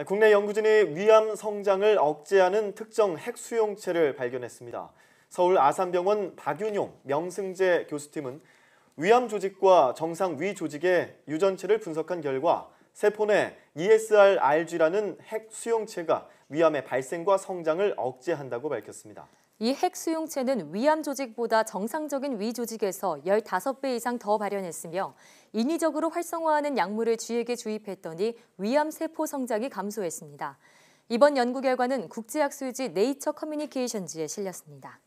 네, 국내 연구진이 위암 성장을 억제하는 특정 핵수용체를 발견했습니다. 서울 아산병원 박윤용 명승재 교수팀은 위암 조직과 정상 위 조직의 유전체를 분석한 결과 세포 내 e s r g 라는핵 수용체가 위암의 발생과 성장을 억제한다고 밝혔습니다. 이핵 수용체는 위암 조직보다 정상적인 위 조직에서 15배 이상 더 발현했으며 인위적으로 활성화하는 약물을 쥐에게 주입했더니 위암 세포 성장이 감소했습니다. 이번 연구 결과는 국제학술지 네이처 커뮤니케이션지에 실렸습니다.